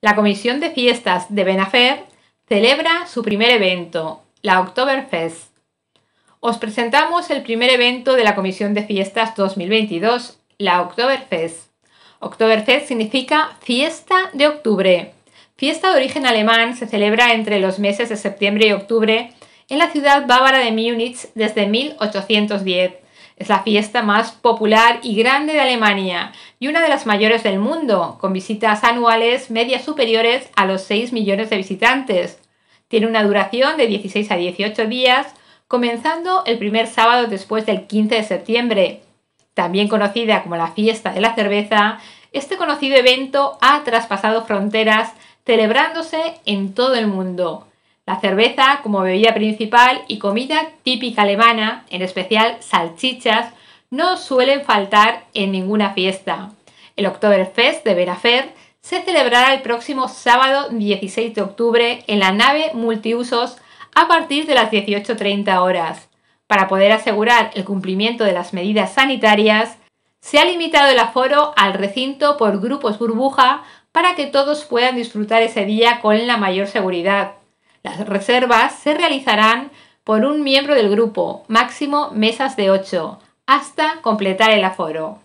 La Comisión de Fiestas de Benafer celebra su primer evento, la Oktoberfest. Os presentamos el primer evento de la Comisión de Fiestas 2022, la Oktoberfest. Oktoberfest significa fiesta de octubre. Fiesta de origen alemán se celebra entre los meses de septiembre y octubre en la ciudad bávara de Múnich desde 1810 es la fiesta más popular y grande de Alemania y una de las mayores del mundo, con visitas anuales medias superiores a los 6 millones de visitantes. Tiene una duración de 16 a 18 días, comenzando el primer sábado después del 15 de septiembre. También conocida como la fiesta de la cerveza, este conocido evento ha traspasado fronteras celebrándose en todo el mundo la cerveza como bebida principal y comida típica alemana, en especial salchichas, no suelen faltar en ninguna fiesta. El Oktoberfest de Verafer se celebrará el próximo sábado 16 de octubre en la nave multiusos a partir de las 18.30 horas. Para poder asegurar el cumplimiento de las medidas sanitarias, se ha limitado el aforo al recinto por grupos burbuja para que todos puedan disfrutar ese día con la mayor seguridad. Las reservas se realizarán por un miembro del grupo, máximo mesas de 8, hasta completar el aforo.